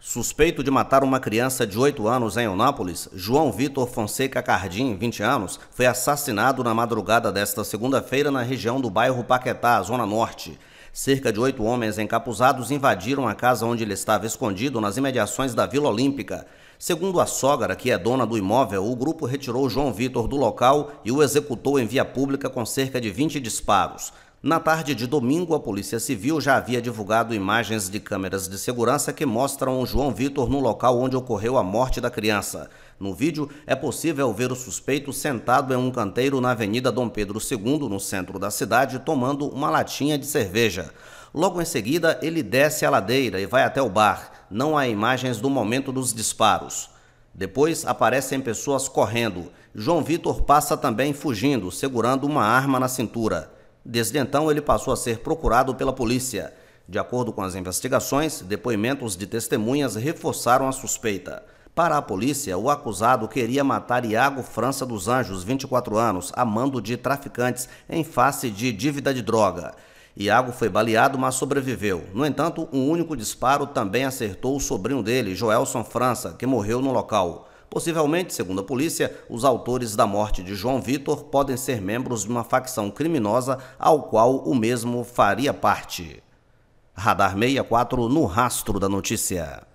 Suspeito de matar uma criança de 8 anos em Eunápolis, João Vitor Fonseca Cardim, 20 anos, foi assassinado na madrugada desta segunda-feira na região do bairro Paquetá, Zona Norte. Cerca de oito homens encapuzados invadiram a casa onde ele estava escondido nas imediações da Vila Olímpica. Segundo a sogra, que é dona do imóvel, o grupo retirou João Vitor do local e o executou em via pública com cerca de 20 disparos. Na tarde de domingo, a Polícia Civil já havia divulgado imagens de câmeras de segurança que mostram o João Vitor no local onde ocorreu a morte da criança. No vídeo, é possível ver o suspeito sentado em um canteiro na Avenida Dom Pedro II, no centro da cidade, tomando uma latinha de cerveja. Logo em seguida, ele desce a ladeira e vai até o bar. Não há imagens do momento dos disparos. Depois aparecem pessoas correndo. João Vitor passa também fugindo, segurando uma arma na cintura. Desde então, ele passou a ser procurado pela polícia. De acordo com as investigações, depoimentos de testemunhas reforçaram a suspeita. Para a polícia, o acusado queria matar Iago França dos Anjos, 24 anos, a mando de traficantes em face de dívida de droga. Iago foi baleado, mas sobreviveu. No entanto, um único disparo também acertou o sobrinho dele, Joelson França, que morreu no local. Possivelmente, segundo a polícia, os autores da morte de João Vitor podem ser membros de uma facção criminosa ao qual o mesmo faria parte. Radar 64 no rastro da notícia.